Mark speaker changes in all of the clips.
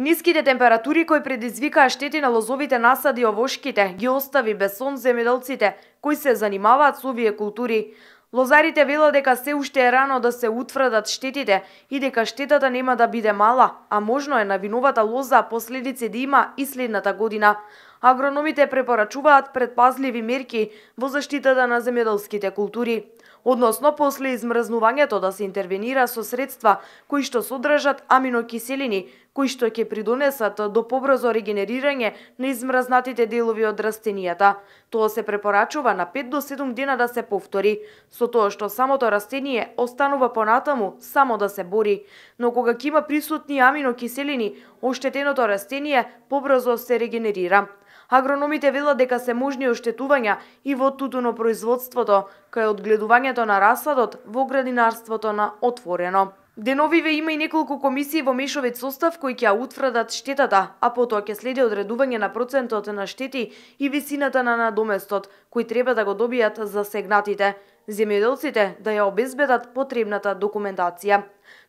Speaker 1: Ниските температури кои предизвикаа штети на лозовите насади и овошките ги остави без сон земјоделците кои се занимаваат со овие култури. Лозарите велат дека се уште е рано да се утврдат штетите и дека штетата нема да биде мала, а можно е на виновата лоза последици да има и следната година агрономите препорачуваат предпазливи мерки во заштитата на земјоделските култури, односно после измрзнувањето да се интервенира со средства кои што содржат аминокиселини, кои што ќе придонесат до побрзо регенерирање на измрзнатите делови од растенијата. Тоа се препорачува на 5 до 7 дена да се повтори, со тоа што самото растение останува понатаму само да се бори, но кога ќе има присутни аминокиселини, оштетеното растение побрзо се регенерира. Агрономите велат дека се можни оштетувања и во тутунопроизводството, кај одгледувањето на расадот во градинарството на отворено. Деновиве има и неколку комисии во Мешовет состав кои ќе утврдат штетата, а потоа ќе следи одредување на процентот на штети и висината на надоместот, кој треба да го добијат за сегнатите Земјоделците да ја обезбедат потребната документација.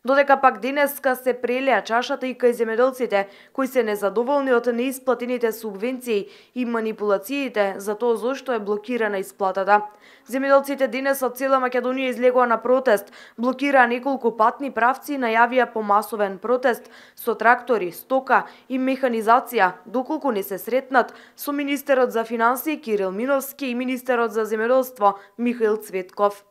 Speaker 1: Додека пак денеска се прелеа чашата и кај земеделците, кои се незадоволни од неисплатените субвенции и манипулациите за тоа зошто е блокирана исплатата. Земеделците денес од цела Македонија излегоа на протест, блокираа неколку патни правци и најавија по масовен протест со трактори, стока и механизација, доколку не се сретнат со министерот за финансии Кирил Миновски и министерот за земеделство Михаил Цветков.